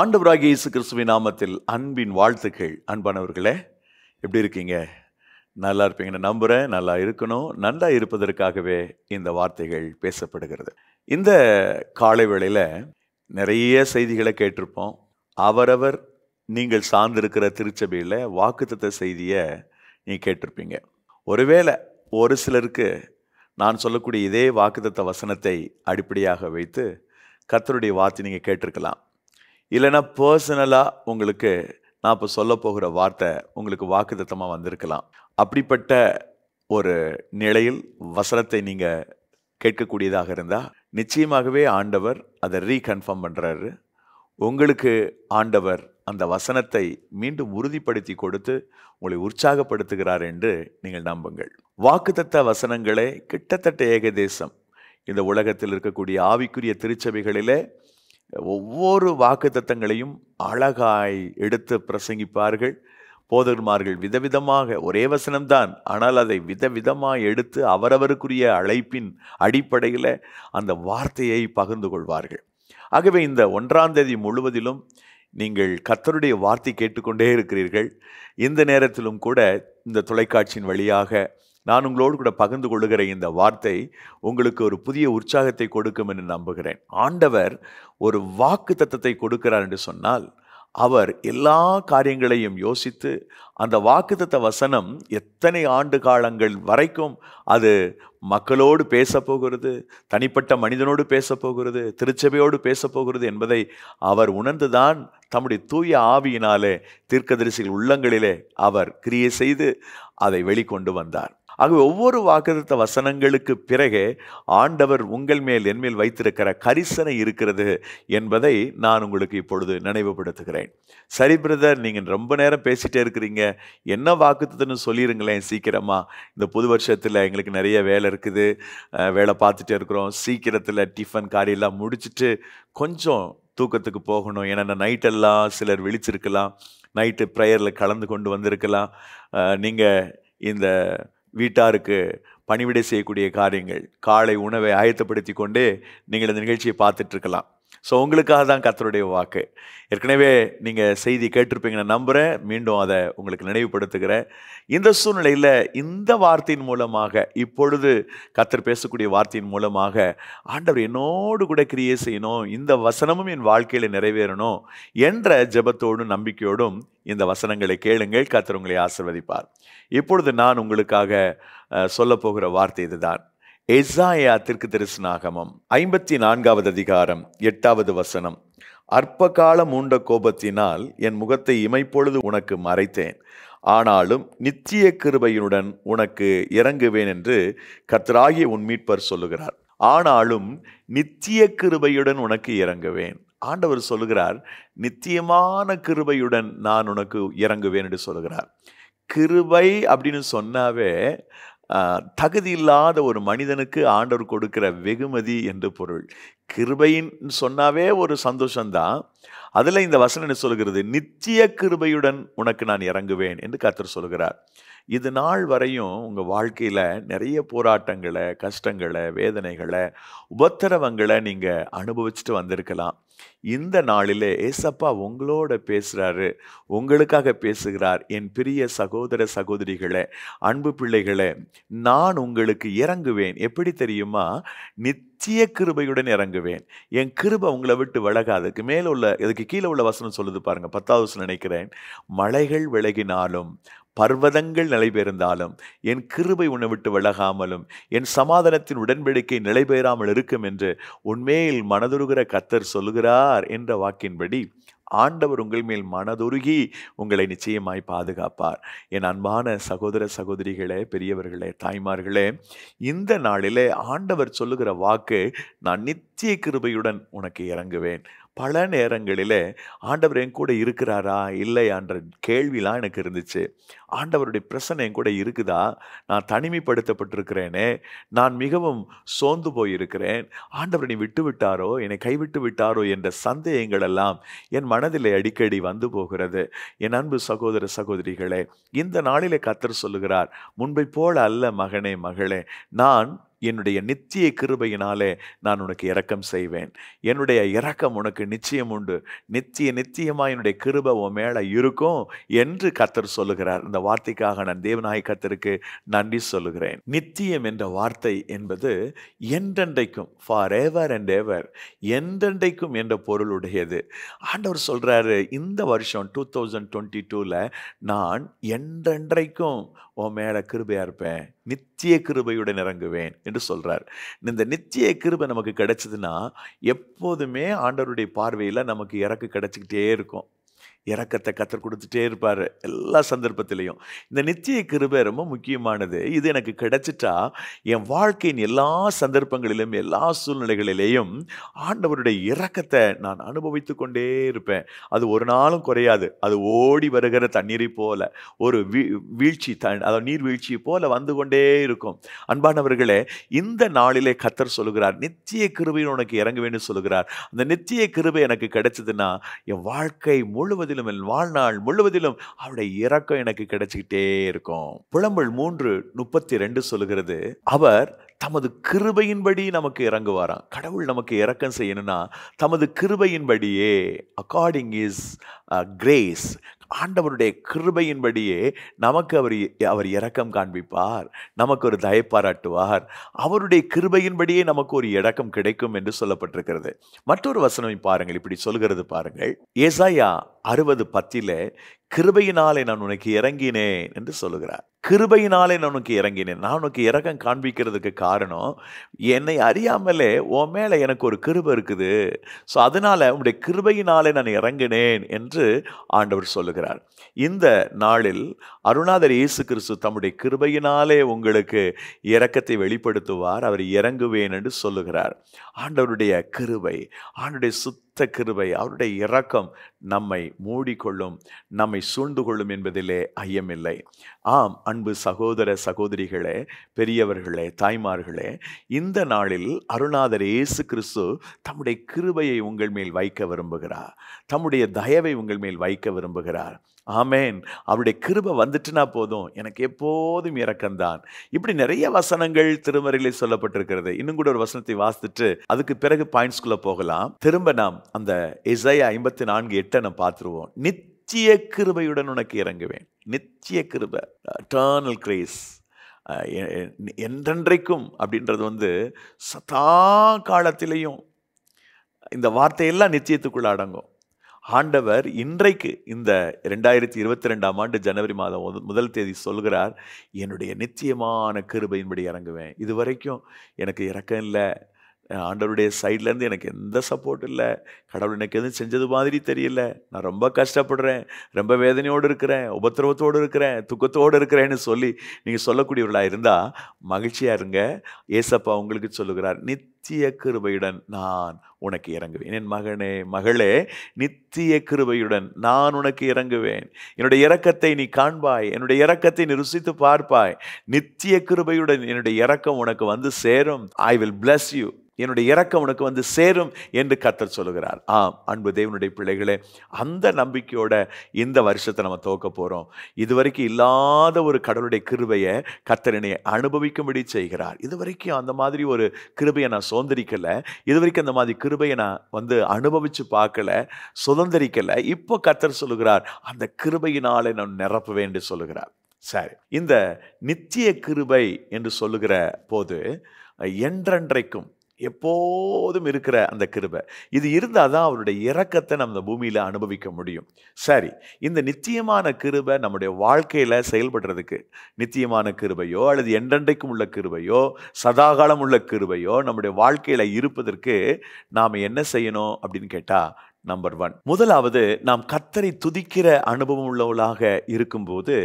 ஆண்டவராகிய இயேசு கிறிஸ்துவின் நாமத்தில் அன்பின் வாழ்த்துக்கள் அன்பானவர்களே எப்படி இருக்கீங்க நல்லா இருப்பீங்கன்னு நம்புகிறேன் நல்லா இருக்கணும் நல்லா இருப்பதற்காகவே இந்த வார்த்தைகள் பேசப்படுகிறது இந்த காலை வேளையில் நிறைய செய்திகளை கேட்டிருப்போம் அவரவர் நீங்கள் சார்ந்திருக்கிற திருச்சபையில் வாக்குத்தத்த செய்தியை நீ கேட்டிருப்பீங்க ஒருவேளை ஒரு சிலருக்கு நான் சொல்லக்கூடிய இதே வாக்குத்த வசனத்தை அடிப்படையாக வைத்து கத்தருடைய வார்த்தை நீங்கள் கேட்டிருக்கலாம் இல்லைன்னா பர்சனலாக உங்களுக்கு நான் இப்போ சொல்ல போகிற வார்த்தை உங்களுக்கு வாக்குத்தத்தமாக வந்திருக்கலாம் அப்படிப்பட்ட ஒரு நிலையில் வசனத்தை நீங்கள் கேட்கக்கூடியதாக இருந்தால் நிச்சயமாகவே ஆண்டவர் அதை ரீகன்ஃபார்ம் பண்ணுறாரு உங்களுக்கு ஆண்டவர் அந்த வசனத்தை மீண்டும் உறுதிப்படுத்தி கொடுத்து உங்களை உற்சாகப்படுத்துகிறார் என்று நீங்கள் நம்புங்கள் வாக்குத்தத்த வசனங்களே கிட்டத்தட்ட ஏகதேசம் இந்த உலகத்தில் இருக்கக்கூடிய ஆவிக்குரிய திருச்சபைகளிலே ஒவ்வொரு வாக்குத்தத்தங்களையும் அழகாய் எடுத்து பிரசங்கிப்பார்கள் போதகர்மார்கள் விதவிதமாக ஒரே வசனம்தான் ஆனால் அதை விதவிதமாக எடுத்து அவரவருக்குரிய அழைப்பின் அடிப்படையில் அந்த வார்த்தையை பகிர்ந்து கொள்வார்கள் ஆகவே இந்த ஒன்றாம் தேதி முழுவதிலும் நீங்கள் கத்தருடைய வார்த்தை கேட்டுக்கொண்டே இருக்கிறீர்கள் இந்த நேரத்திலும் கூட இந்த தொலைக்காட்சியின் வழியாக நான் உங்களோடு கூட பகிர்ந்து கொள்ளுகிற இந்த வார்த்தை உங்களுக்கு ஒரு புதிய உற்சாகத்தை கொடுக்கும் என்று நம்புகிறேன் ஆண்டவர் ஒரு வாக்கு தத்தத்தை கொடுக்கிறார் என்று சொன்னால் அவர் எல்லா காரியங்களையும் யோசித்து அந்த வாக்குத்தத்த வசனம் எத்தனை ஆண்டு காலங்கள் வரைக்கும் அது மக்களோடு பேசப்போகிறது தனிப்பட்ட மனிதனோடு பேசப்போகிறது திருச்சபையோடு பேசப்போகிறது என்பதை அவர் உணர்ந்துதான் தம்முடைய தூய ஆவியினாலே தீர்க்கதரிசிகள் உள்ளங்களிலே அவர் கிரியை செய்து அதை வெளிக்கொண்டு வந்தார் ஆகவே ஒவ்வொரு வாக்குத்த வசனங்களுக்கு பிறகு ஆண்டவர் உங்கள் மேல் என்மேல் வைத்திருக்கிற கரிசனை இருக்கிறது என்பதை நான் உங்களுக்கு இப்பொழுது நினைவுபடுத்துகிறேன் சரி பிரதர் நீங்கள் ரொம்ப நேரம் பேசிகிட்டே இருக்கிறீங்க என்ன வாக்குத்தன்னு சொல்லிடுங்களேன் சீக்கிரமாக இந்த புது வருஷத்தில் எங்களுக்கு நிறைய வேலை இருக்குது வேலை பார்த்துட்டே இருக்கிறோம் சீக்கிரத்தில் டிஃபன் காரியெல்லாம் முடிச்சுட்டு கொஞ்சம் தூக்கத்துக்கு போகணும் ஏன்னா நைட்டெல்லாம் சிலர் விழிச்சிருக்கலாம் நைட்டு ப்ரேயரில் கலந்து கொண்டு வந்திருக்கலாம் நீங்கள் இந்த வீட்டாருக்கு பணிவிடை செய்யக்கூடிய காரியங்கள் காலை உணவை ஆயத்தப்படுத்தி கொண்டே நீங்கள் இந்த நிகழ்ச்சியை பார்த்துட்ருக்கலாம் ஸோ உங்களுக்காக தான் கத்தருடைய வாக்கு ஏற்கனவே நீங்கள் செய்தி கேட்டிருப்பீங்கன்னு நம்புகிறேன் மீண்டும் அதை உங்களுக்கு நினைவுபடுத்துகிறேன் இந்த சூழ்நிலையில் இந்த வார்த்தையின் மூலமாக இப்பொழுது கத்தர் பேசக்கூடிய வார்த்தையின் மூலமாக ஆண்டவர் என்னோடு கூட கிரியே செய்யணும் இந்த வசனமும் என் வாழ்க்கையில் நிறைவேறணும் என்ற ஜபத்தோடும் நம்பிக்கையோடும் இந்த வசனங்களை கேளுங்கள் கத்தர் உங்களை ஆசிர்வதிப்பார் இப்பொழுது நான் உங்களுக்காக சொல்ல போகிற வார்த்தை இதுதான் எசாயா திற்கு தரிசனாகமம் ஐம்பத்தி நான்காவது அதிகாரம் எட்டாவது வசனம் அற்ப காலம் மூண்ட கோபத்தினால் என் முகத்தை இமைப்பொழுது உனக்கு மறைத்தேன் ஆனாலும் நித்திய கிருபையுடன் உனக்கு இறங்குவேன் என்று கத்ராகி உன் மீட்பர் சொல்லுகிறார் ஆனாலும் நித்திய கிருபையுடன் உனக்கு இறங்குவேன் ஆண்டவர் சொல்லுகிறார் நித்தியமான கிருபையுடன் நான் உனக்கு இறங்குவேன் என்று சொல்லுகிறார் கிருபை அப்படின்னு சொன்னாவே தகுதி இல்லாத ஒரு மனிதனுக்கு ஆண்டவர் கொடுக்கிற வெகுமதி என்று பொருள் கிருபையின் சொன்னாவே ஒரு சந்தோஷம்தான் அதில் இந்த வசனம் என்ன சொல்கிறது நித்திய கிருபையுடன் உனக்கு நான் இறங்குவேன் என்று கத்தர் சொல்கிறார் இது நாள் வரையும் உங்கள் வாழ்க்கையில் நிறைய போராட்டங்களை கஷ்டங்களை வேதனைகளை உபத்திரவங்களை நீங்கள் அனுபவிச்சுட்டு வந்திருக்கலாம் இந்த நாளிலே ஏசப்பா உங்களோட பேசுகிறாரு உங்களுக்காக பேசுகிறார் என் பிரிய சகோதர சகோதரிகளை அன்பு பிள்ளைகளை நான் உங்களுக்கு இறங்குவேன் எப்படி தெரியுமா நித்திய கிருபையுடன் இறங்குவேன் என் கிருபை உங்களை விட்டு விலகாதுக்கு மேலே உள்ள இதுக்கு கீழே உள்ள வசனம் சொல்லுது பாருங்கள் பத்தாவது நினைக்கிறேன் மலைகள் விலகினாலும் பர்வதங்கள் நிலைபெறந்தாலும் என் கிருபை உன்னை விட்டு விலகாமலும் என் சமாதானத்தின் உடன்படிக்கை நிலைபெறாமல் இருக்கும் என்று உண்மையில் மனதுருகிற கத்தர் சொல்கிறார் என்ற வாக்கின்படி ஆண்டவர் உங்கள் மேல் மனதுருகி உங்களை நிச்சயமாய் பாதுகாப்பார் என் அன்பான சகோதர சகோதரிகளே பெரியவர்களே தாய்மார்களே இந்த நாளிலே ஆண்டவர் சொல்லுகிற வாக்கு நான் நித்திய கிருபையுடன் உனக்கு இறங்குவேன் பல நேரங்களில் ஆண்டவர் என் கூட இருக்கிறாரா இல்லையான்ற கேள்விலாம் எனக்கு இருந்துச்சு ஆண்டவருடைய பிரசனை என் கூட இருக்குதா நான் தனிமைப்படுத்தப்பட்டிருக்கிறேனே நான் மிகவும் சோர்ந்து போயிருக்கிறேன் ஆண்டவர் நீ விட்டு விட்டாரோ என்னை கைவிட்டு விட்டாரோ என்ற சந்தேகங்கள் எல்லாம் என் மனதில் அடிக்கடி வந்து போகிறது என் அன்பு சகோதர சகோதரிகளே இந்த நாளிலே கத்தர் சொல்லுகிறார் முன்பை போல அல்ல மகனே மகளே நான் என்னுடைய நித்திய கிருபையினாலே நான் உனக்கு இரக்கம் செய்வேன் என்னுடைய இரக்கம் உனக்கு நிச்சயம் உண்டு நித்திய நித்தியமாக என்னுடைய கிருபை உன் மேலே இருக்கும் என்று கத்தர் சொல்லுகிறார் இந்த வார்த்தைக்காக நான் தேவநாய கத்தருக்கு நன்றி சொல்லுகிறேன் நித்தியம் என்ற வார்த்தை என்பது என்றென்றைக்கும் ஃபார் எவர் அண்ட் எவர் என்றென்றைக்கும் என்ற பொருளுடையது ஆண்டவர் சொல்கிறாரு இந்த வருஷம் டூ தௌசண்ட் டுவெண்ட்டி டூவில் நான் என்றென்றைக்கும் உன் மேலே கிருபையாக இருப்பேன் நித்திய கிருபையுடன் இறங்குவேன் என்று சொல்கிறார் இந்த நித்திய கிருபை நமக்கு கிடைச்சதுன்னா எப்போதுமே ஆண்டவருடைய பார்வையில் நமக்கு இறக்கு கிடைச்சிக்கிட்டே இருக்கும் இறக்கத்தை கற்று கொடுத்துட்டே இருப்பார் எல்லா சந்தர்ப்பத்திலையும் இந்த நித்திய கிருபை ரொம்ப முக்கியமானது இது எனக்கு கிடைச்சிட்டா என் வாழ்க்கையின் எல்லா சந்தர்ப்பங்களிலும் எல்லா சூழ்நிலைகளிலேயும் ஆண்டவருடைய இறக்கத்தை நான் அனுபவித்து கொண்டே இருப்பேன் அது ஒரு நாளும் குறையாது அது ஓடி வருகிற தண்ணீரை போல ஒரு வீ வீழ்ச்சி த அதாவது நீர்வீழ்ச்சி போல வந்து கொண்டே இருக்கும் அன்பானவர்களே இந்த நாளிலே கத்தர் சொல்லுகிறார் நித்திய கிருபையும் உனக்கு இறங்க வேண்டும் சொல்லுகிறார் அந்த நித்திய கிருபை எனக்கு கிடைச்சதுன்னா என் வாழ்க்கை முழுவதும் முழுவதிலும் என் வாழ்நாள் முழுவதிலும் அவருடைய இறக்கம் எனக்கு கிடைச்சிக்கிட்டே இருக்கும் புலம்பல் மூன்று முப்பத்தி ரெண்டு சொல்லுகிறது அவர் தமது கிருபையின்படி நமக்கு இறங்குவாராம் கடவுள் நமக்கு இறக்கம் செய்யணும்னா தமது கிருபையின்படியே அக்கார்டிங் இஸ் கிரேஸ் ஆண்டவருடைய கிருபையின்படியே நமக்கு அவர் அவர் இரக்கம் காண்பிப்பார் நமக்கு ஒரு தயப்பாராட்டுவார் அவருடைய கிருபையின்படியே நமக்கு ஒரு இடக்கம் கிடைக்கும் என்று சொல்லப்பட்டிருக்கிறது மற்றொரு வசனம் பாருங்கள் இப்படி சொல்கிறது பாருங்கள் ஏசாயா அறுபது பத்தில கிருபையினாலே நான் உனக்கு இறங்கினேன் என்று சொல்லுகிறார் கிருபையினாலே நான் உனக்கு இறங்கினேன் நான் உனக்கு இறக்கம் காண்பிக்கிறதுக்கு காரணம் என்னை அறியாமலே உன் மேலே எனக்கு ஒரு கிருபை இருக்குது ஸோ அதனால் உன்னுடைய கிருபையினாலே நான் இறங்கினேன் என்று ஆண்டவர் சொல்லுகிறார் இந்த நாளில் அருணாதர் இயேசு கிறிஸ்து தம்முடைய கிருபையினாலே உங்களுக்கு இறக்கத்தை வெளிப்படுத்துவார் அவர் இறங்குவேன் என்று சொல்லுகிறார் ஆண்டவருடைய கிருபை ஆண்டுடைய சுத்த நீடித்த கிருபை அவருடைய இரக்கம் நம்மை மூடிக்கொள்ளும் நம்மை சூழ்ந்து கொள்ளும் என்பதிலே ஐயமில்லை ஆம் அன்பு சகோதர சகோதரிகளே பெரியவர்களே தாய்மார்களே இந்த நாளில் அருணாதர் இயேசு கிறிஸ்து தம்முடைய கிருபையை உங்கள் மேல் வைக்க விரும்புகிறார் தம்முடைய தயவை உங்கள் மேல் வைக்க விரும்புகிறார் ஆமேன் அவருடைய கிருபை வந்துட்டுனா போதும் எனக்கு எப்போதும் இறக்கம்தான் இப்படி நிறைய வசனங்கள் திருமறையிலே சொல்லப்பட்டிருக்கிறது இன்னும் கூட ஒரு வசனத்தை வாசித்துட்டு அதுக்கு பிறகு பாயிண்ட்ஸ்குள்ளே போகலாம் திரும்ப நாம் அந்த இசை ஐம்பத்தி நான்கு எட்டை நம்ம பார்த்துருவோம் நித்திய கிருபையுடன் உனக்கு இறங்குவேன் நித்திய கிருபை டர்னல் கிரேஸ் என்றென்றைக்கும் அப்படின்றது வந்து சதா காலத்திலையும் இந்த வார்த்தையெல்லாம் நிச்சயத்துக்குள்ளே அடங்கும் ஆண்டவர் இன்றைக்கு இந்த ரெண்டாயிரத்தி இருபத்தி ரெண்டாம் ஆண்டு ஜனவரி மாதம் முதல் தேதி சொல்கிறார் என்னுடைய நிச்சயமான கிருபையின்படி இறங்குவேன் இது வரைக்கும் எனக்கு இறக்கம் இல்லை ஆண்டவருடைய சைட்லேருந்து எனக்கு எந்த சப்போர்ட் இல்லை கடவுள் எனக்கு எதுவும் செஞ்சது மாதிரி தெரியல நான் ரொம்ப கஷ்டப்படுறேன் ரொம்ப வேதனையோடு இருக்கிறேன் உபத்திரவத்தோடு இருக்கிறேன் துக்கத்தோடு இருக்கிறேன்னு சொல்லி நீங்கள் சொல்லக்கூடியவர்களாக இருந்தால் மகிழ்ச்சியாக இருங்க ஏசப்பா உங்களுக்கு சொல்லுகிறார் நித்திய கிருபையுடன் நான் உனக்கு இறங்குவேன் என் மகனே மகளே நித்திய கிருபையுடன் நான் உனக்கு இறங்குவேன் என்னுடைய இறக்கத்தை நீ காண்பாய் என்னுடைய இறக்கத்தை நீ ருசித்து பார்ப்பாய் நித்திய கிருபையுடன் என்னுடைய இறக்கம் உனக்கு வந்து சேரும் ஐ வில் பிளஸ் யூ என்னுடைய இறக்கம் உனக்கு வந்து சேரும் என்று கத்தர் சொல்லுகிறார் ஆம் அன்பு தேவனுடைய பிள்ளைகளே அந்த நம்பிக்கையோட இந்த வருஷத்தை நம்ம துவக்க போகிறோம் இதுவரைக்கும் இல்லாத ஒரு கடவுளுடைய கிருபையை கத்தரனை அனுபவிக்கும்படி செய்கிறார் இதுவரைக்கும் அந்த மாதிரி ஒரு கிருபையை நான் சுதந்திரிக்கலை இதுவரைக்கும் அந்த மாதிரி கிருபையை நான் வந்து அனுபவித்து பார்க்கல சுதந்திரிக்கலை இப்போ கத்தர் சொல்லுகிறார் அந்த கிருபையினாலே நான் நிரப்புவேன் என்று சொல்லுகிறார் சரி இந்த நித்திய கிருபை என்று சொல்லுகிற போது என்றென்றைக்கும் எப்போதும் இருக்கிற அந்த கிருபை இது இருந்தால் தான் அவருடைய இறக்கத்தை நம்ம பூமியில் அனுபவிக்க முடியும் சரி இந்த நித்தியமான கிருபை நம்முடைய வாழ்க்கையில் செயல்படுறதுக்கு நித்தியமான கிருபையோ அல்லது என்றென்றைக்கும் உள்ள கிருபையோ சதாகாலம் உள்ள கிருபையோ நம்முடைய வாழ்க்கையில் இருப்பதற்கு நாம் என்ன செய்யணும் அப்படின்னு கேட்டால் நம்பர் ஒன் முதலாவது நாம் கத்தரை துதிக்கிற அனுபவம் உள்ளவளாக இருக்கும்போது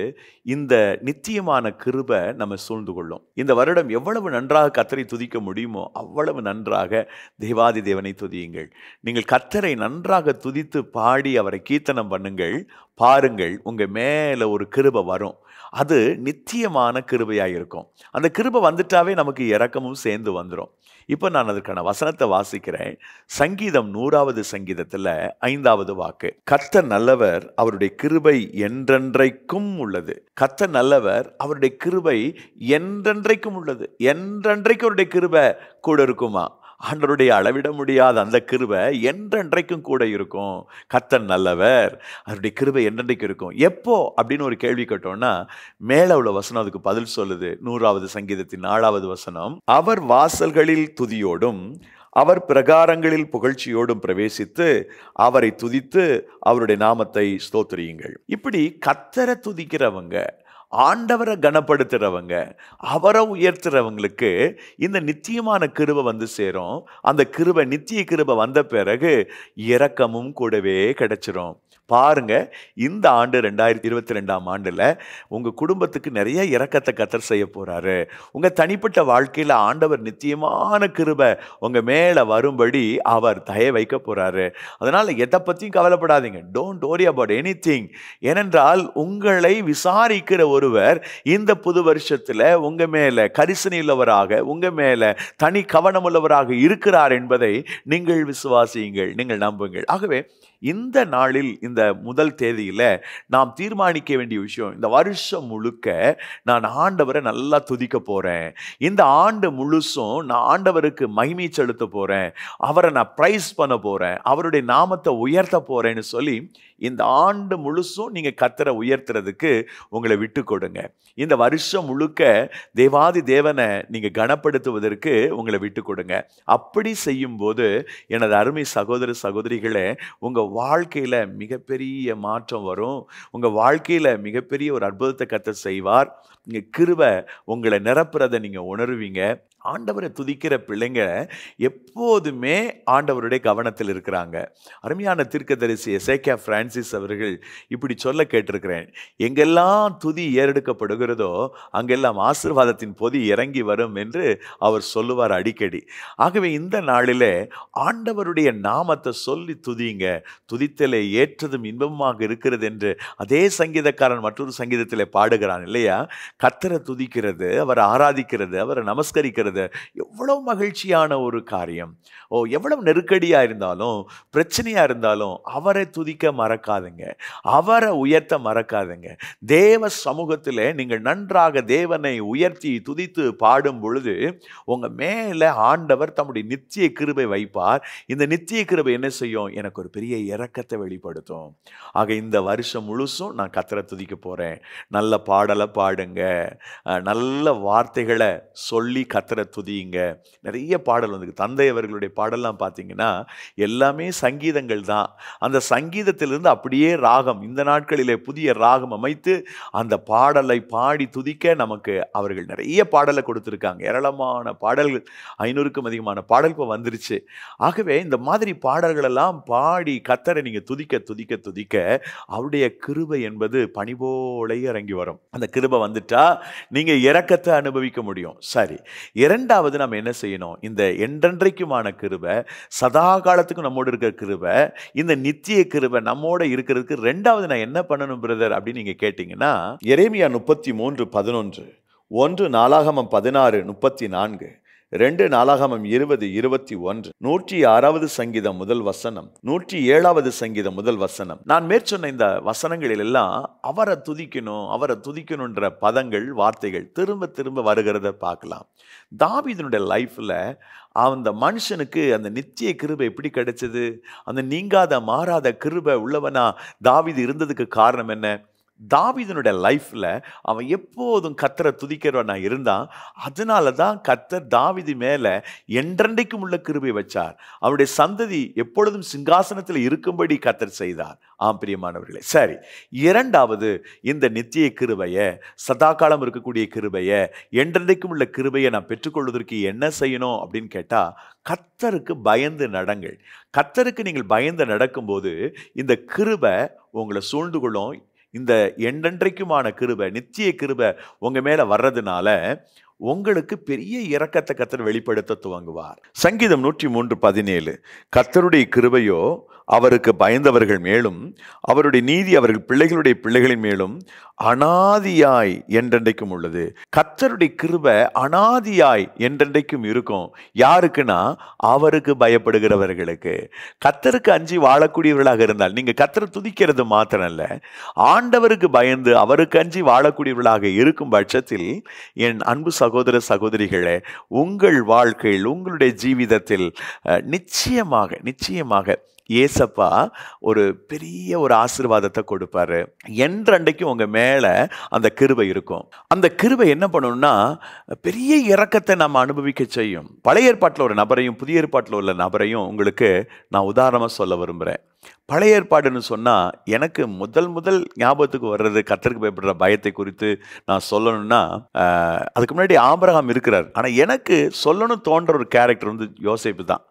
இந்த நித்தியமான கிருபை நம்ம சூழ்ந்து கொள்ளும் இந்த வருடம் எவ்வளவு நன்றாக கத்தரை துதிக்க முடியுமோ அவ்வளவு நன்றாக தேவாதி தேவனை துதியுங்கள் நீங்கள் கத்தரை நன்றாக துதித்து பாடி அவரை கீர்த்தனம் பண்ணுங்கள் பாருங்கள் உங்கள் மேலே ஒரு கிருபை வரும் அது நித்தியமான கிருபையாக இருக்கும் அந்த கிருபை வந்துட்டாவே நமக்கு இறக்கமும் சேர்ந்து வந்துடும் இப்போ நான் அதற்கான வசனத்தை வாசிக்கிறேன் சங்கீதம் நூறாவது சங்கீதத்தில் ஐந்தாவது வாக்கு கத்த நல்லவர் அவருடைய கிருபை என்றென்றைக்கும் உள்ளது கத்த நல்லவர் அவருடைய கிருபை என்றென்றைக்கும் உள்ளது என்றென்றைக்கும் அவருடைய கிருபை கூட இருக்குமா ஆண்டருடைய அளவிட முடியாத அந்த கிருவை என்றென்றைக்கும் கூட இருக்கும் கத்தன் நல்லவர் அவருடைய கிருவை என்றென்றைக்கும் இருக்கும் எப்போ அப்படின்னு ஒரு கேள்வி கேட்டோம்னா மேலே உள்ள வசனம் அதுக்கு பதில் சொல்லுது நூறாவது சங்கீதத்தின் நாலாவது வசனம் அவர் வாசல்களில் துதியோடும் அவர் பிரகாரங்களில் புகழ்ச்சியோடும் பிரவேசித்து அவரை துதித்து அவருடைய நாமத்தை ஸ்தோத்திரியுங்கள் இப்படி கத்தரை துதிக்கிறவங்க ஆண்டவரை கனப்படுத்துகிறவங்க அவரை உயர்த்துறவங்களுக்கு இந்த நித்தியமான கிருபை வந்து சேரும் அந்த கிருபை நித்திய கிருபை வந்த பிறகு இரக்கமும் கூடவே கிடைச்சிரும் பாருங்கள் இந்த ஆண்டு ரெண்டாயிரத்தி இருபத்தி ரெண்டாம் ஆண்டில் உங்கள் குடும்பத்துக்கு நிறைய இறக்கத்தை கத்தர் செய்ய போகிறாரு உங்கள் தனிப்பட்ட வாழ்க்கையில் ஆண்டவர் நிச்சயமான கிருபை உங்கள் மேலே வரும்படி அவர் தய வைக்க போகிறாரு அதனால் எதை பற்றியும் கவலைப்படாதீங்க don't worry about anything ஏனென்றால் உங்களை விசாரிக்கிற ஒருவர் இந்த புது வருஷத்தில் உங்கள் மேலே கரிசனி உள்ளவராக உங்கள் மேலே தனி கவனம் உள்ளவராக இருக்கிறார் என்பதை நீங்கள் விசுவாசியுங்கள் நீங்கள் நம்புங்கள் ஆகவே இந்த நாளில் இந்த முதல் தேதியில் நாம் தீர்மானிக்க வேண்டிய விஷயம் இந்த வருஷம் முழுக்க நான் ஆண்டவரை நல்லா துதிக்க போகிறேன் இந்த ஆண்டு முழுசும் நான் ஆண்டவருக்கு மகிமை செலுத்த போகிறேன் அவரை நான் ப்ரைஸ் பண்ண போகிறேன் அவருடைய நாமத்தை உயர்த்த போகிறேன்னு சொல்லி இந்த ஆண்டு முழுசும் நீங்கள் கத்தரை உயர்த்துறதுக்கு உங்களை விட்டு கொடுங்க இந்த வருஷம் முழுக்க தேவாதி தேவனை நீங்கள் கனப்படுத்துவதற்கு உங்களை விட்டு கொடுங்க அப்படி செய்யும்போது எனது அருமை சகோதர சகோதரிகளை உங்கள் வாழ்க்கையில் மிகப்பெரிய மாற்றம் வரும் உங்கள் வாழ்க்கையில் மிகப்பெரிய ஒரு அற்புதத்தை கற்று செய்வார் நீங்கள் கிருவை உங்களை நிரப்புறதை நீங்கள் உணர்வீங்க ஆண்டவரை துதிக்கிற பிள்ளைங்க எப்போதுமே ஆண்டவருடைய கவனத்தில் இருக்கிறாங்க அருமையான தீர்க்கதரிசி எசேக்கியா பிரான்சிஸ் அவர்கள் இப்படி சொல்ல கேட்டிருக்கிறேன் எங்கெல்லாம் துதி ஏறெடுக்கப்படுகிறதோ அங்கெல்லாம் ஆசிர்வாதத்தின் போது இறங்கி வரும் என்று அவர் சொல்லுவார் அடிக்கடி ஆகவே இந்த நாளிலே ஆண்டவருடைய நாமத்தை சொல்லி துதிங்க துதித்தலை ஏற்றதும் இன்பமாக இருக்கிறது என்று அதே சங்கீதக்காரன் மற்றொரு சங்கீதத்தில் பாடுகிறான் இல்லையா கத்தரை துதிக்கிறது அவரை ஆராதிக்கிறது அவரை நமஸ்கரிக்கிறது அப்படிங்கிறத எவ்வளோ மகிழ்ச்சியான ஒரு காரியம் ஓ எவ்வளோ நெருக்கடியாக இருந்தாலும் பிரச்சனையாக இருந்தாலும் அவரை துதிக்க மறக்காதுங்க அவரை உயர்த்த மறக்காதுங்க தேவ சமூகத்தில் நீங்கள் நன்றாக தேவனை உயர்த்தி துதித்து பாடும் பொழுது உங்கள் மேலே ஆண்டவர் தம்முடைய நித்திய கிருபை வைப்பார் இந்த நித்திய கிருபை என்ன செய்யும் எனக்கு ஒரு பெரிய இறக்கத்தை வெளிப்படுத்தும் ஆக இந்த வருஷம் முழுசும் நான் கத்தரை துதிக்க போகிறேன் நல்ல பாடலை பாடுங்க நல்ல வார்த்தைகளை சொல்லி கத்தரை கர்த்தரை துதியுங்க நிறைய பாடல் வந்து தந்தை அவர்களுடைய பாடல்லாம் பார்த்தீங்கன்னா எல்லாமே சங்கீதங்கள் தான் அந்த சங்கீதத்திலிருந்து அப்படியே ராகம் இந்த நாட்களிலே புதிய ராகம் அமைத்து அந்த பாடலை பாடி துதிக்க நமக்கு அவர்கள் நிறைய பாடலை கொடுத்துருக்காங்க ஏராளமான பாடல்கள் ஐநூறுக்கும் அதிகமான பாடல் இப்போ வந்துருச்சு ஆகவே இந்த மாதிரி பாடல்களெல்லாம் பாடி கத்தரை நீங்கள் துதிக்க துதிக்க துதிக்க அவருடைய கிருபை என்பது பணிபோல இறங்கி வரும் அந்த கிருபை வந்துட்டா நீங்கள் இறக்கத்தை அனுபவிக்க முடியும் சரி இரண்டாவது நம்ம என்ன செய்யணும் இந்த என்றென்றைக்குமான கிருபை சதா காலத்துக்கும் நம்மோடு இருக்கிற கிருபை இந்த நித்திய கிருபை நம்மோட இருக்கிறதுக்கு ரெண்டாவது நான் என்ன பண்ணணும் பிரதர் அப்படின்னு நீங்கள் கேட்டிங்கன்னா எரேமியா முப்பத்தி மூன்று பதினொன்று ஒன்று நாலாகமம் பதினாறு முப்பத்தி நான்கு ரெண்டு நாளாகமம் இருபது இருபத்தி ஒன்று நூற்றி ஆறாவது சங்கீதம் முதல் வசனம் நூற்றி ஏழாவது சங்கீதம் முதல் வசனம் நான் மேற்சொன்ன இந்த வசனங்களில் எல்லாம் அவரை துதிக்கணும் அவரை துதிக்கணுன்ற பதங்கள் வார்த்தைகள் திரும்ப திரும்ப வருகிறத பார்க்கலாம் தாவிதனுடைய லைஃப்பில் அந்த மனுஷனுக்கு அந்த நித்திய கிருபை எப்படி கிடைச்சது அந்த நீங்காத மாறாத கிருபை உள்ளவனா தாவிது இருந்ததுக்கு காரணம் என்ன தாவிதனுடைய லைஃப்பில் அவன் எப்போதும் கத்தரை துதிக்கிறவனா இருந்தான் அதனால தான் கத்தர் தாவிதி மேலே என்றென்றைக்கும் உள்ள கிருபை வச்சார் அவனுடைய சந்ததி எப்பொழுதும் சிங்காசனத்தில் இருக்கும்படி கத்தர் செய்தார் ஆம் பிரியமானவர்களே சரி இரண்டாவது இந்த நித்திய கிருபையை சதா காலம் இருக்கக்கூடிய கிருபையை என்றென்றைக்கும் உள்ள கிருபையை நான் பெற்றுக்கொள்வதற்கு என்ன செய்யணும் அப்படின்னு கேட்டால் கத்தருக்கு பயந்து நடங்கள் கத்தருக்கு நீங்கள் பயந்து நடக்கும்போது இந்த கிருபை உங்களை சூழ்ந்து கொள்ளும் இந்த என்றென்றைக்குமான கிருபை நிச்சய கிருபை உங்கள் மேலே வர்றதுனால உங்களுக்கு பெரிய இரக்கத்தை கத்தர் வெளிப்படுத்த துவங்குவார் சங்கீதம் நூற்றி மூன்று பதினேழு கத்தருடைய கிருபையோ அவருக்கு பயந்தவர்கள் மேலும் அவருடைய நீதி அவர்கள் பிள்ளைகளுடைய பிள்ளைகளின் மேலும் அனாதியாய் என்றென்றைக்கும் உள்ளது கத்தருடைய கிருப அனாதியாய் என்றென்றைக்கும் இருக்கும் யாருக்குன்னா அவருக்கு பயப்படுகிறவர்களுக்கு கத்தருக்கு அஞ்சு வாழக்கூடியவர்களாக இருந்தால் நீங்கள் கத்தரை துதிக்கிறது மாத்திரம் அல்ல ஆண்டவருக்கு பயந்து அவருக்கு அஞ்சு வாழக்கூடியவர்களாக இருக்கும் பட்சத்தில் என் அன்பு சகோதர சகோதரிகளை உங்கள் வாழ்க்கையில் உங்களுடைய ஜீவிதத்தில் நிச்சயமாக நிச்சயமாக ஏசப்பா ஒரு பெரிய ஒரு ஆசிர்வாதத்தை கொடுப்பாரு என்றன்றைக்கும் உங்க மேலே அந்த கிருபை இருக்கும் அந்த கிருபை என்ன பண்ணணும்னா பெரிய இறக்கத்தை நம்ம அனுபவிக்க செய்யும் பழைய ஏற்பாட்டில் ஒரு நபரையும் புதிய ஏற்பாட்டில் உள்ள நபரையும் உங்களுக்கு நான் உதாரணமாக சொல்ல விரும்புகிறேன் பழைய ஏற்பாடுன்னு சொன்னால் எனக்கு முதல் முதல் ஞாபகத்துக்கு வர்றது கத்தருக்கு பயப்படுற பயத்தை குறித்து நான் சொல்லணும்னா அதுக்கு முன்னாடி ஆபரகம் இருக்கிறார் ஆனால் எனக்கு சொல்லணும் தோன்ற ஒரு கேரக்டர் வந்து யோசிப்பு தான்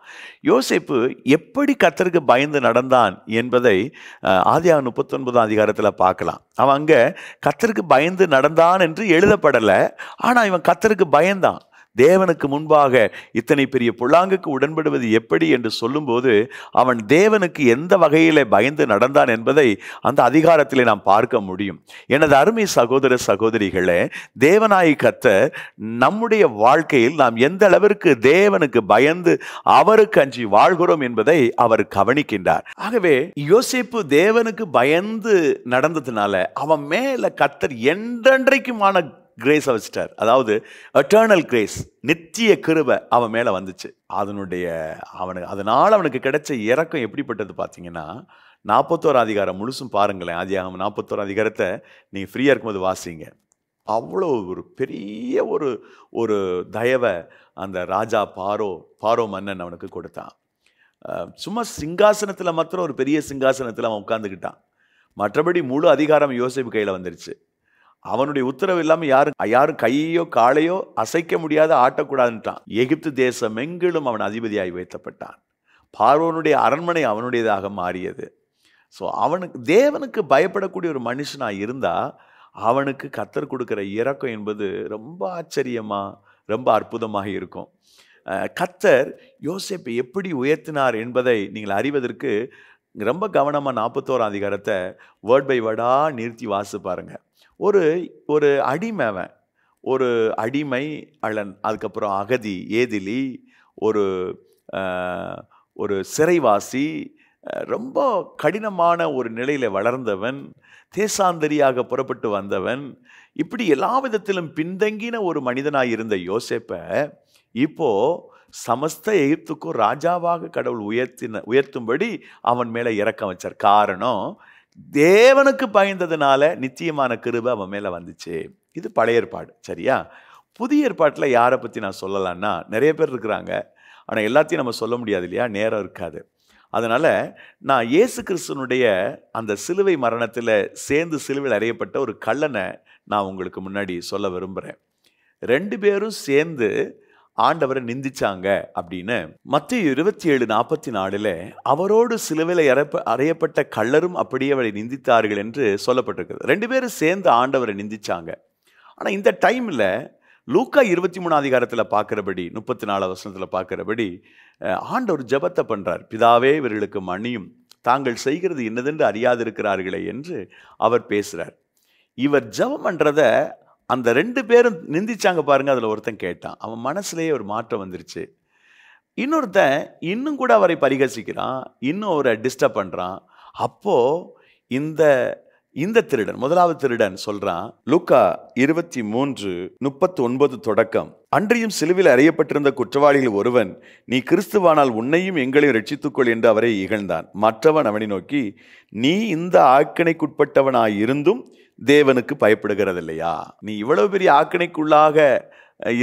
யோசிப்பு எப்படி கத்தருக்கு பயந்து நடந்தான் என்பதை ஆதியாக முப்பத்தொன்பதாம் அதிகாரத்தில் பார்க்கலாம் அவன் அங்கே கத்தருக்கு பயந்து நடந்தான் என்று எழுதப்படலை ஆனால் இவன் கத்தருக்கு பயந்தான் தேவனுக்கு முன்பாக இத்தனை பெரிய புல்லாங்குக்கு உடன்படுவது எப்படி என்று சொல்லும்போது அவன் தேவனுக்கு எந்த வகையில் பயந்து நடந்தான் என்பதை அந்த அதிகாரத்திலே நாம் பார்க்க முடியும் எனது அருமை சகோதர சகோதரிகளே தேவனாய் கத்த நம்முடைய வாழ்க்கையில் நாம் எந்த அளவிற்கு தேவனுக்கு பயந்து அவருக்கு அஞ்சி வாழ்கிறோம் என்பதை அவர் கவனிக்கின்றார் ஆகவே யோசிப்பு தேவனுக்கு பயந்து நடந்ததுனால அவன் மேல கத்தர் என்றென்றைக்குமான கிரேஸை வச்சுட்டார் அதாவது எட்டர்னல் கிரேஸ் நித்திய கிருவை அவன் மேலே வந்துச்சு அதனுடைய அவனுக்கு அதனால் அவனுக்கு கிடைச்ச இறக்கம் எப்படிப்பட்டது பார்த்தீங்கன்னா நாற்பத்தோரு அதிகாரம் முழுசும் பாருங்களேன் அதிக நாற்பத்தோரு அதிகாரத்தை நீங்கள் ஃப்ரீயாக இருக்கும்போது வாசிங்க அவ்வளோ ஒரு பெரிய ஒரு ஒரு தயவை அந்த ராஜா பாரோ பாரோ மன்னன் அவனுக்கு கொடுத்தான் சும்மா சிங்காசனத்தில் மாத்திரம் ஒரு பெரிய சிங்காசனத்தில் அவன் உட்காந்துக்கிட்டான் மற்றபடி முழு அதிகாரம் யோசிப்பு கையில் வந்துருச்சு அவனுடைய உத்தரவு இல்லாமல் யாரும் யாரும் கையோ காலையோ அசைக்க முடியாத ஆட்டக்கூடாதுன்ட்டான் எகிப்து தேசம் எங்கிலும் அவன் அதிபதியாகி வைத்தப்பட்டான் பார்வனுடைய அரண்மனை அவனுடையதாக மாறியது ஸோ அவனுக்கு தேவனுக்கு பயப்படக்கூடிய ஒரு மனுஷனாக இருந்தால் அவனுக்கு கத்தர் கொடுக்குற இறக்கம் என்பது ரொம்ப ஆச்சரியமாக ரொம்ப அற்புதமாக இருக்கும் கத்தர் யோசிப்பை எப்படி உயர்த்தினார் என்பதை நீங்கள் அறிவதற்கு ரொம்ப கவனமாக நாற்பத்தோராம் அதிகாரத்தை வேர்ட் பை வேர்டாக நிறுத்தி வாசி பாருங்கள் ஒரு ஒரு அடிமைவன் ஒரு அடிமை அழன் அதுக்கப்புறம் அகதி ஏதிலி ஒரு ஒரு சிறைவாசி ரொம்ப கடினமான ஒரு நிலையில் வளர்ந்தவன் தேசாந்தரியாக புறப்பட்டு வந்தவன் இப்படி எல்லா விதத்திலும் பின்தங்கின ஒரு மனிதனாக இருந்த யோசேப்பை இப்போது சமஸ்த எகிப்துக்கும் ராஜாவாக கடவுள் உயர்த்தின உயர்த்தும்படி அவன் மேலே இறக்க வச்சார் காரணம் தேவனுக்கு பயந்ததுனால நிச்சயமான கிருபை அவன் மேலே வந்துச்சு இது பழைய ஏற்பாடு சரியா புதிய ஏற்பாட்டில் யாரை பற்றி நான் சொல்லலான்னா நிறைய பேர் இருக்கிறாங்க ஆனால் எல்லாத்தையும் நம்ம சொல்ல முடியாது இல்லையா நேரம் இருக்காது அதனால் நான் இயேசு கிறிஸ்தனுடைய அந்த சிலுவை மரணத்தில் சேர்ந்து சிலுவையில் அறியப்பட்ட ஒரு கள்ளனை நான் உங்களுக்கு முன்னாடி சொல்ல விரும்புகிறேன் ரெண்டு பேரும் சேர்ந்து ஆண்டவரை நிந்திச்சாங்க அப்படின்னு மத்திய இருபத்தி ஏழு நாற்பத்தி நாலில் அவரோடு சிலுவையில் இறப்ப அறையப்பட்ட கள்ளரும் அப்படியே அவரை நிந்தித்தார்கள் என்று சொல்லப்பட்டிருக்கிறது ரெண்டு பேரும் சேர்ந்து ஆண்டவரை நிந்திச்சாங்க ஆனால் இந்த டைமில் லூக்கா இருபத்தி மூணு அதிகாரத்தில் பார்க்குறபடி முப்பத்தி நாலு வருஷத்தில் பார்க்குறபடி ஆண்டவர் ஜபத்தை பண்ணுறார் பிதாவே இவர்களுக்கு மணியும் தாங்கள் செய்கிறது என்னதென்று அறியாதிருக்கிறார்களே என்று அவர் பேசுகிறார் இவர் ஜபம் பண்ணுறத அந்த ரெண்டு பேரும் நிந்திச்சாங்க பாருங்கள் அதில் ஒருத்தன் கேட்டான் அவன் மனசுலேயே ஒரு மாற்றம் வந்துருச்சு இன்னொருத்தன் இன்னும் கூட அவரை பரிகசிக்கிறான் இன்னும் அவரை டிஸ்டர்ப் பண்ணுறான் அப்போது இந்த இந்த திருடன் முதலாவது திருடன் சொல்றான் லுக்கா இருபத்தி மூன்று முப்பத்தி ஒன்பது தொடக்கம் அன்றையும் சிலுவில் அறியப்பட்டிருந்த குற்றவாளிகள் ஒருவன் நீ கிறிஸ்துவானால் உன்னையும் எங்களையும் ரட்சித்துக்கொள் என்று அவரை இகழ்ந்தான் மற்றவன் அவனை நோக்கி நீ இந்த ஆக்கினைக்குட்பட்டவனாயிருந்தும் தேவனுக்கு பயப்படுகிறது இல்லையா நீ இவ்வளவு பெரிய ஆக்கணைக்குள்ளாக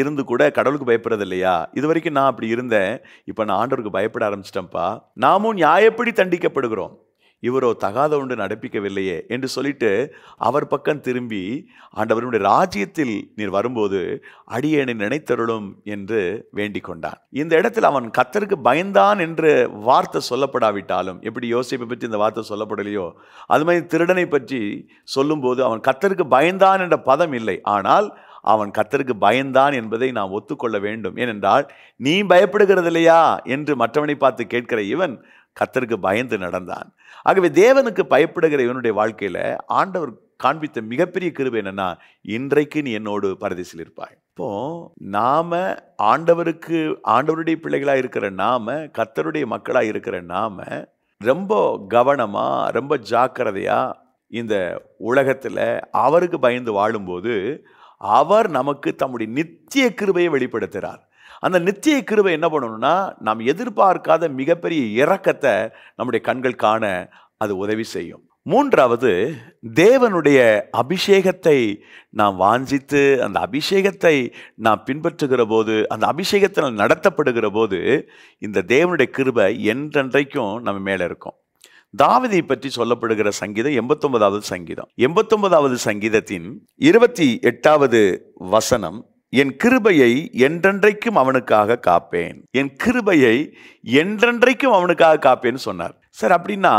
இருந்து கூட கடவுளுக்கு பயப்படுறது இல்லையா இது வரைக்கும் நான் அப்படி இருந்தேன் இப்போ நான் ஆண்டவருக்கு பயப்பட ஆரம்பிச்சிட்டேன்ப்பா நாமும் நியாயப்படி தண்டிக்கப்படுகிறோம் இவரோ தகாத ஒன்று நடப்பிக்கவில்லையே என்று சொல்லிட்டு அவர் பக்கம் திரும்பி ஆண்டவருடைய ராஜ்யத்தில் நீர் வரும்போது அடியேனை நினைத்தருளும் என்று வேண்டிக் கொண்டான் இந்த இடத்தில் அவன் கத்தருக்கு பயந்தான் என்று வார்த்தை சொல்லப்படாவிட்டாலும் எப்படி யோசிப்பை பற்றி இந்த வார்த்தை சொல்லப்படலையோ அது மாதிரி திருடனை பற்றி சொல்லும்போது அவன் கத்தருக்கு பயந்தான் என்ற பதம் இல்லை ஆனால் அவன் கத்தருக்கு பயந்தான் என்பதை நாம் ஒத்துக்கொள்ள வேண்டும் ஏனென்றால் நீ பயப்படுகிறது இல்லையா என்று மற்றவனை பார்த்து கேட்கிற இவன் கத்தருக்கு பயந்து நடந்தான் ஆகவே தேவனுக்கு பயப்படுகிற இவனுடைய வாழ்க்கையில் ஆண்டவர் காண்பித்த மிகப்பெரிய கிருபை என்னன்னா இன்றைக்கு நீ என்னோடு பரதேசில் இருப்பாய் இப்போ நாம ஆண்டவருக்கு ஆண்டவருடைய பிள்ளைகளாக இருக்கிற நாம கத்தருடைய மக்களாக இருக்கிற நாம ரொம்ப கவனமாக ரொம்ப ஜாக்கிரதையாக இந்த உலகத்தில் அவருக்கு பயந்து வாழும்போது அவர் நமக்கு தம்முடைய நித்திய கிருபையை வெளிப்படுத்துகிறார் அந்த நித்திய கிருவை என்ன பண்ணணும்னா நாம் எதிர்பார்க்காத மிகப்பெரிய இறக்கத்தை நம்முடைய கண்கள் காண அது உதவி செய்யும் மூன்றாவது தேவனுடைய அபிஷேகத்தை நாம் வாஞ்சித்து அந்த அபிஷேகத்தை நாம் பின்பற்றுகிற போது அந்த அபிஷேகத்தில் நடத்தப்படுகிற போது இந்த தேவனுடைய கிருபை என்றென்றைக்கும் நம்ம மேலே இருக்கும் தாவதியை பற்றி சொல்லப்படுகிற சங்கீதம் எண்பத்தொன்பதாவது சங்கீதம் எண்பத்தொன்பதாவது சங்கீதத்தின் இருபத்தி எட்டாவது வசனம் என் கிருபையை என்றென்றைக்கும் அவனுக்காக காப்பேன் என் கிருபையை என்றென்றைக்கும் அவனுக்காக காப்பேன்னு சொன்னார் சார் அப்படின்னா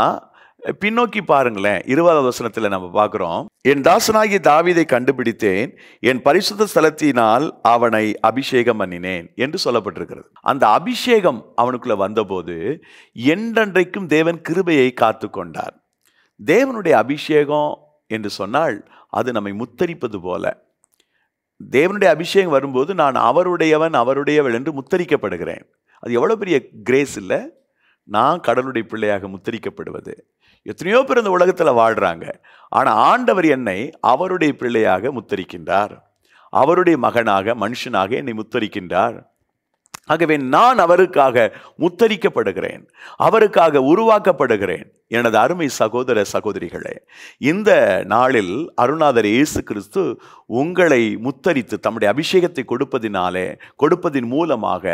பின்னோக்கி பாருங்களேன் இருபதாம் வசனத்தில் நம்ம பார்க்குறோம் என் தாசனாகி தாவிதை கண்டுபிடித்தேன் என் பரிசுத்த ஸ்தலத்தினால் அவனை அபிஷேகம் பண்ணினேன் என்று சொல்லப்பட்டிருக்கிறது அந்த அபிஷேகம் அவனுக்குள்ளே வந்தபோது என்றென்றைக்கும் தேவன் கிருபையை காத்து கொண்டார் தேவனுடைய அபிஷேகம் என்று சொன்னால் அது நம்மை முத்தரிப்பது போல தேவனுடைய அபிஷேகம் வரும்போது நான் அவருடையவன் அவருடையவள் என்று முத்தரிக்கப்படுகிறேன் அது எவ்வளோ பெரிய கிரேஸ் இல்லை நான் கடலுடைய பிள்ளையாக முத்தரிக்கப்படுவது எத்தனையோ பேர் இந்த உலகத்தில் வாழ்கிறாங்க ஆனால் ஆண்டவர் என்னை அவருடைய பிள்ளையாக முத்தரிக்கின்றார் அவருடைய மகனாக மனுஷனாக என்னை முத்தரிக்கின்றார் ஆகவே நான் அவருக்காக முத்தரிக்கப்படுகிறேன் அவருக்காக உருவாக்கப்படுகிறேன் எனது அருமை சகோதர சகோதரிகளே இந்த நாளில் அருணாதர் இயேசு கிறிஸ்து உங்களை முத்தரித்து தம்முடைய அபிஷேகத்தை கொடுப்பதினாலே கொடுப்பதின் மூலமாக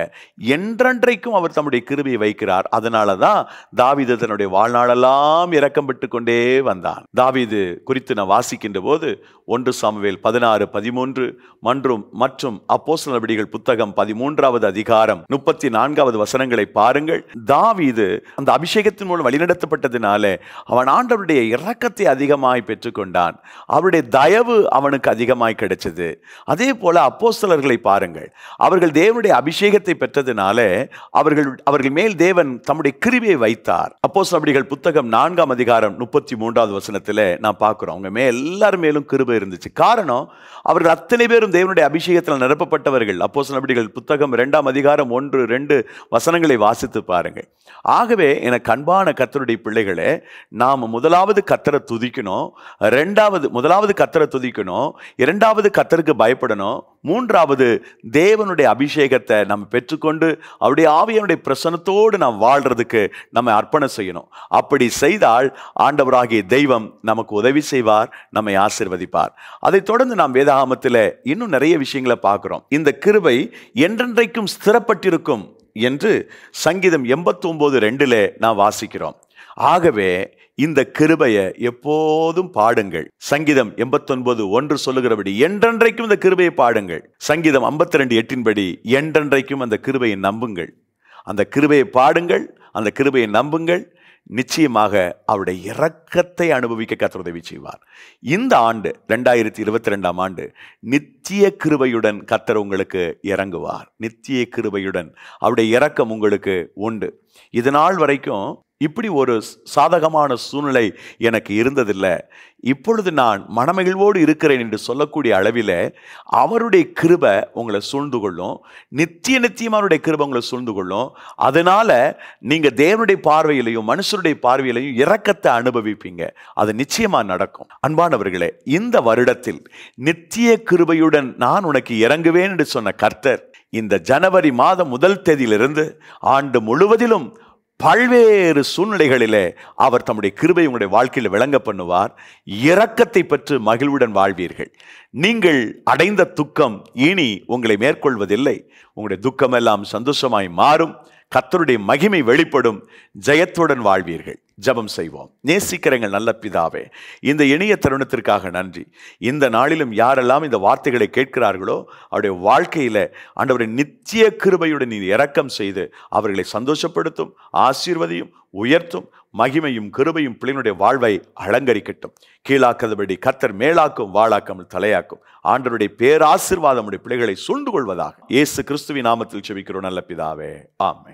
என்றென்றைக்கும் அவர் தம்முடைய கிருபியை வைக்கிறார் அதனால தான் தாவிது தன்னுடைய வாழ்நாளெல்லாம் இறக்கம் பெற்று கொண்டே வந்தான் தாவிது குறித்து நான் வாசிக்கின்ற போது ஒன்று சாமுவேல் பதினாறு பதிமூன்று மற்றும் மற்றும் அப்போசல் நபடிகள் புத்தகம் பதிமூன்றாவது அதிகாரம் அதிகாரம் முப்பத்தி நான்காவது வசனங்களை பாருங்கள் தாவிது அந்த அபிஷேகத்தின் மூலம் வழிநடத்தப்பட்டதினாலே அவன் ஆண்டவருடைய இரக்கத்தை அதிகமாய் பெற்றுக்கொண்டான் அவருடைய தயவு அவனுக்கு அதிகமாய் கிடைச்சது அதே போல அப்போஸ்தலர்களை பாருங்கள் அவர்கள் தேவனுடைய அபிஷேகத்தை பெற்றதினாலே அவர்கள் அவர்கள் மேல் தேவன் தம்முடைய கிருவியை வைத்தார் அப்போ புத்தகம் நான்காம் அதிகாரம் முப்பத்தி மூன்றாவது வசனத்தில் நான் பார்க்குறோம் அவங்க மேல் எல்லாரும் மேலும் கிருபை இருந்துச்சு காரணம் அவர்கள் அத்தனை பேரும் தேவனுடைய அபிஷேகத்தில் நிரப்பப்பட்டவர்கள் அப்போ புத்தகம் இரண்டாம் அதிகாரம் அதிகாரம் ஒன்று ரெண்டு வசனங்களை வாசித்து பாருங்கள் ஆகவே எனக்கு அன்பான கத்தருடைய பிள்ளைகளே நாம் முதலாவது கத்தரை துதிக்கணும் ரெண்டாவது முதலாவது கத்தரை துதிக்கணும் இரண்டாவது கத்தருக்கு பயப்படணும் மூன்றாவது தேவனுடைய அபிஷேகத்தை நம்ம பெற்றுக்கொண்டு அவருடைய ஆவியனுடைய பிரசனத்தோடு நாம் வாழ்கிறதுக்கு நம்ம அர்ப்பணம் செய்யணும் அப்படி செய்தால் ஆண்டவராகிய தெய்வம் நமக்கு உதவி செய்வார் நம்மை ஆசிர்வதிப்பார் அதை தொடர்ந்து நாம் வேதாகமத்தில் இன்னும் நிறைய விஷயங்களை பார்க்குறோம் இந்த கிருபை என்றென்றைக்கும் ஸ்திரப்பட்டிருக்கும் என்று சங்கீதம் எண்பத்தொம்போது ரெண்டில் நாம் வாசிக்கிறோம் ஆகவே இந்த கிருபையை எப்போதும் பாடுங்கள் சங்கீதம் எண்பத்தொன்பது ஒன்று சொல்லுகிறபடி என்றென்றைக்கும் இந்த கிருபையை பாடுங்கள் சங்கீதம் ஐம்பத்தி ரெண்டு எட்டின்படி என்றென்றைக்கும் அந்த கிருபையை நம்புங்கள் அந்த கிருபையை பாடுங்கள் அந்த கிருபையை நம்புங்கள் நிச்சயமாக அவருடைய இரக்கத்தை அனுபவிக்க கத்திரதவி செய்வார் இந்த ஆண்டு ரெண்டாயிரத்தி இருபத்தி ரெண்டாம் ஆண்டு நித்திய கிருபையுடன் கத்தர் உங்களுக்கு இறங்குவார் நித்திய கிருபையுடன் அவருடைய இரக்கம் உங்களுக்கு உண்டு இது நாள் வரைக்கும் இப்படி ஒரு சாதகமான சூழ்நிலை எனக்கு இருந்ததில்லை இப்பொழுது நான் மனமகிழ்வோடு இருக்கிறேன் என்று சொல்லக்கூடிய அளவில் அவருடைய கிருபை உங்களை சூழ்ந்து கொள்ளும் நித்திய நித்தியம் அவருடைய கிருபை உங்களை சூழ்ந்து கொள்ளும் அதனால் நீங்கள் தேவனுடைய பார்வையிலையும் மனுஷருடைய பார்வையிலையும் இறக்கத்தை அனுபவிப்பீங்க அது நிச்சயமாக நடக்கும் அன்பானவர்களே இந்த வருடத்தில் நித்திய கிருபையுடன் நான் உனக்கு இறங்குவேன் என்று சொன்ன கர்த்தர் இந்த ஜனவரி மாதம் முதல் தேதியிலிருந்து ஆண்டு முழுவதிலும் பல்வேறு சூழ்நிலைகளிலே அவர் தம்முடைய கிருபை உங்களுடைய வாழ்க்கையில் விளங்க பண்ணுவார் இரக்கத்தை பற்றி மகிழ்வுடன் வாழ்வீர்கள் நீங்கள் அடைந்த துக்கம் இனி உங்களை மேற்கொள்வதில்லை உங்களுடைய துக்கமெல்லாம் சந்தோஷமாய் மாறும் கத்தருடைய மகிமை வெளிப்படும் ஜெயத்துடன் வாழ்வீர்கள் ஜபம் செய்வோம் நேசிக்கிறங்கள் நல்ல பிதாவே இந்த இணைய தருணத்திற்காக நன்றி இந்த நாளிலும் யாரெல்லாம் இந்த வார்த்தைகளை கேட்கிறார்களோ அவருடைய வாழ்க்கையில் அண்டவரின் நித்திய கிருபையுடன் நீ இறக்கம் செய்து அவர்களை சந்தோஷப்படுத்தும் ஆசீர்வதியும் உயர்த்தும் மகிமையும் கிருபையும் பிள்ளையினுடைய வாழ்வை அலங்கரிக்கட்டும் கீழாக்காதபடி கத்தர் மேலாக்கும் வாழாக்கம் தலையாக்கும் ஆண்டருடைய பேராசிர்வாதம் பிள்ளைகளை சூழ்ந்து கொள்வதாக இயேசு கிறிஸ்துவின் நாமத்தில் செவிக்கிறோம் நல்ல பிதாவே ஆமை